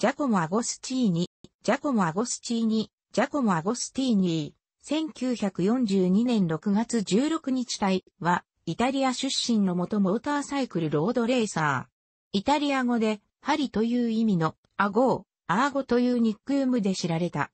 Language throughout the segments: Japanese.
ジャコモ・アゴスチーニ、ジャコモ・アゴスチーニ、ジャコモ・アゴスティーニー、1942年6月16日隊は、イタリア出身の元モーターサイクルロードレーサー。イタリア語で、針という意味の、アゴを、アーゴというニックームで知られた。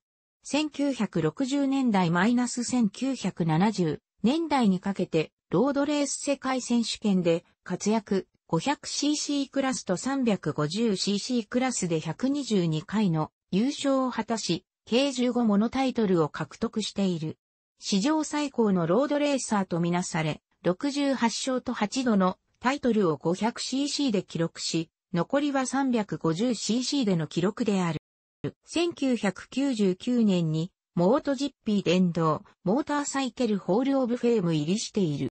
1960年代マイナス1970年代にかけて、ロードレース世界選手権で活躍、500cc クラスと 350cc クラスで122回の優勝を果たし、計15ものタイトルを獲得している。史上最高のロードレーサーとみなされ、68勝と8度のタイトルを 500cc で記録し、残りは 350cc での記録である。1999年に、モートジッピー電動、モーターサイケルホールオブフェーム入りしている。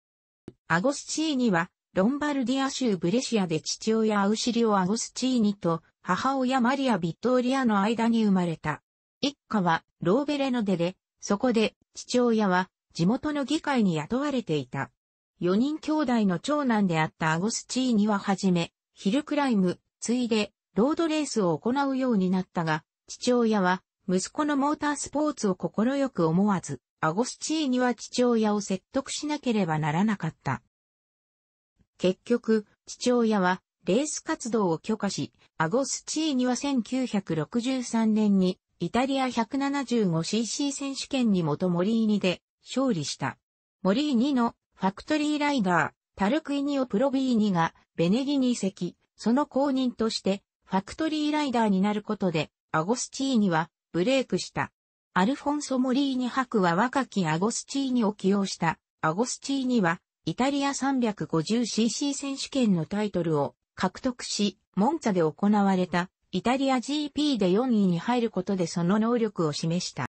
アゴスチーニは、ロンバルディア州ブレシアで父親アウシリオ・アゴスチーニと母親マリア・ビットーリアの間に生まれた。一家はローベレノデで、そこで父親は地元の議会に雇われていた。4人兄弟の長男であったアゴスチーニははじめ、ヒルクライム、ついで、ロードレースを行うようになったが、父親は息子のモータースポーツを快く思わず、アゴスチーニは父親を説得しなければならなかった。結局、父親はレース活動を許可し、アゴスチーニは1963年にイタリア 175cc 選手権に元モリーニで勝利した。モリーニのファクトリーライダー、タルクイニオ・プロビーニがベネギに移籍、その後任としてファクトリーライダーになることでアゴスチーニはブレイクした。アルフォンソ・モリーニ博は若きアゴスチーニを起用した。アゴスチーニはイタリア 350cc 選手権のタイトルを獲得し、モンツァで行われたイタリア GP で4位に入ることでその能力を示した。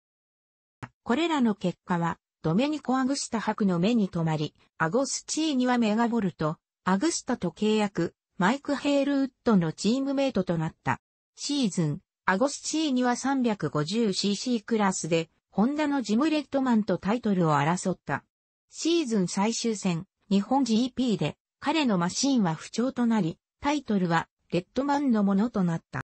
これらの結果は、ドメニコ・アグスタ博の目に留まり、アゴスチーニはメガボルト、アグスタと契約、マイク・ヘールウッドのチームメイトとなった。シーズン、アゴスチーニは 350cc クラスで、ホンダのジム・レッドマンとタイトルを争った。シーズン最終戦、日本 GP で彼のマシンは不調となり、タイトルはレッドマンのものとなった。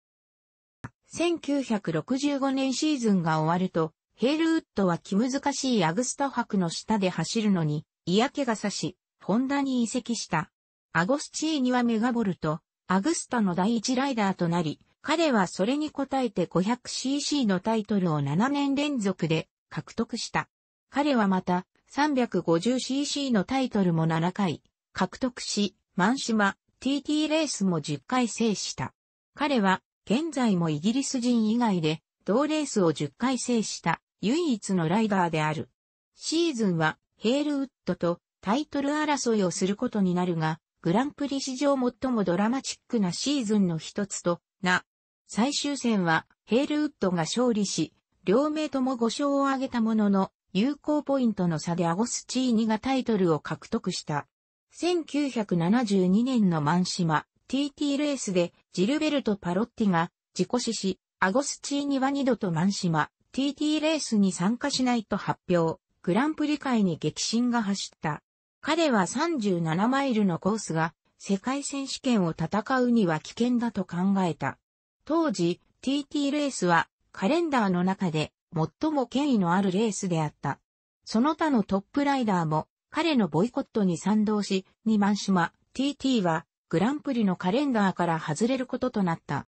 1965年シーズンが終わると、ヘールウッドは気難しいアグスタ博の下で走るのに嫌気がさし、ホンダに移籍した。アゴスチーニはメガボルト、アグスタの第一ライダーとなり、彼はそれに応えて 500cc のタイトルを7年連続で獲得した。彼はまた、350cc のタイトルも7回獲得し、マンシマ、TT レースも10回制した。彼は、現在もイギリス人以外で、同レースを10回制した唯一のライダーである。シーズンは、ヘールウッドとタイトル争いをすることになるが、グランプリ史上最もドラマチックなシーズンの一つとな。最終戦は、ヘールウッドが勝利し、両名とも5勝を挙げたものの、有効ポイントの差でアゴスチーニがタイトルを獲得した。1972年のマンシマ TT レースでジルベルト・パロッティが自己死し、アゴスチーニは2度とマンシマ TT レースに参加しないと発表、グランプリ界に激震が走った。彼は37マイルのコースが世界選手権を戦うには危険だと考えた。当時、TT レースはカレンダーの中で最も権威のあるレースであった。その他のトップライダーも彼のボイコットに賛同し、2万島 TT はグランプリのカレンダーから外れることとなった。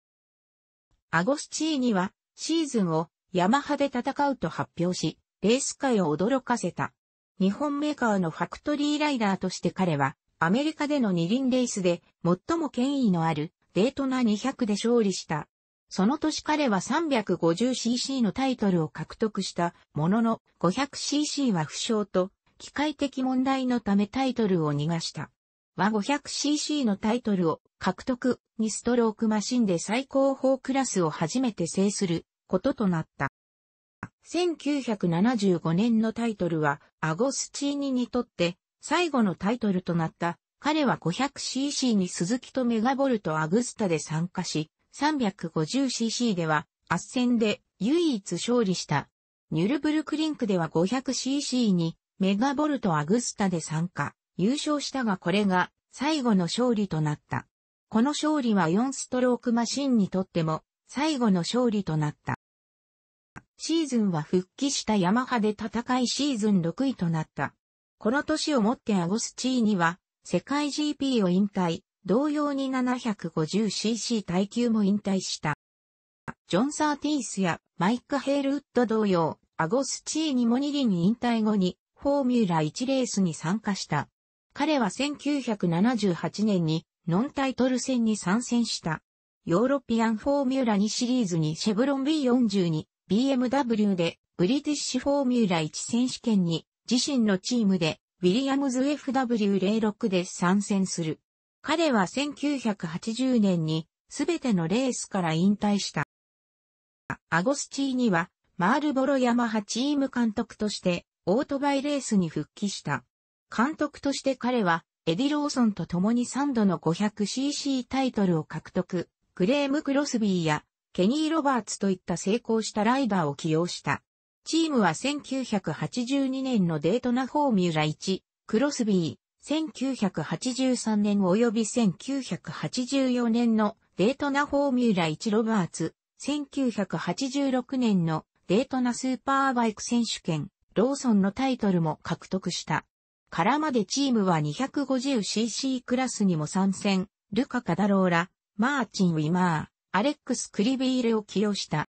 アゴスチーニはシーズンをヤマハで戦うと発表し、レース界を驚かせた。日本メーカーのファクトリーライダーとして彼はアメリカでの二輪レースで最も権威のあるデートナ200で勝利した。その年彼は 350cc のタイトルを獲得したものの 500cc は負傷と機械的問題のためタイトルを逃がした。は 500cc のタイトルを獲得にストロークマシンで最高峰クラスを初めて制することとなった。1975年のタイトルはアゴスチーニにとって最後のタイトルとなった。彼は 500cc に鈴木とメガボルトアグスタで参加し、350cc では、圧戦で唯一勝利した。ニュルブルクリンクでは 500cc にメガボルトアグスタで参加、優勝したがこれが最後の勝利となった。この勝利は4ストロークマシンにとっても最後の勝利となった。シーズンは復帰したヤマハで戦いシーズン6位となった。この年をもってアゴスチーニは世界 GP を引退、同様に 750cc 耐久も引退した。ジョン・サーティースやマイク・ヘールウッド同様、アゴスチーニモニリン引退後にフォーミュラ1レースに参加した。彼は1978年にノンタイトル戦に参戦した。ヨーロピアンフォーミュラ2シリーズにシェブロン B42、BMW でブリティッシュフォーミュラ1選手権に自身のチームでウィリアムズ FW06 で参戦する。彼は1980年にすべてのレースから引退した。アゴスチーニはマールボロヤマハチーム監督としてオートバイレースに復帰した。監督として彼はエディ・ローソンと共に3度の 500cc タイトルを獲得、クレーム・クロスビーやケニー・ロバーツといった成功したライバーを起用した。チームは1982年のデートナフォーミュラ1、クロスビー、1983年及び1984年のデートナフォーミュラ1ロバーツ、1986年のデートナスーパーバイク選手権、ローソンのタイトルも獲得した。からまでチームは 250cc クラスにも参戦、ルカ・カダローラ、マーチン・ウィマー、アレックス・クリビーレを起用した。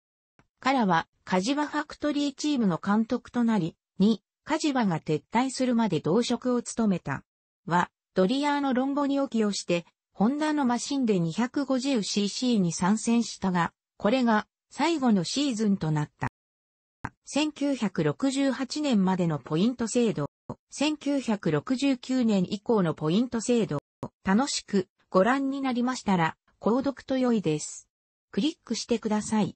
からは、カジバファクトリーチームの監督となり、2、カジバが撤退するまで同職を務めた。は、ドリアーのロンボに置きをして、ホンダのマシンで 250cc に参戦したが、これが最後のシーズンとなった。1968年までのポイント制度、1969年以降のポイント制度、楽しくご覧になりましたら、購読と良いです。クリックしてください。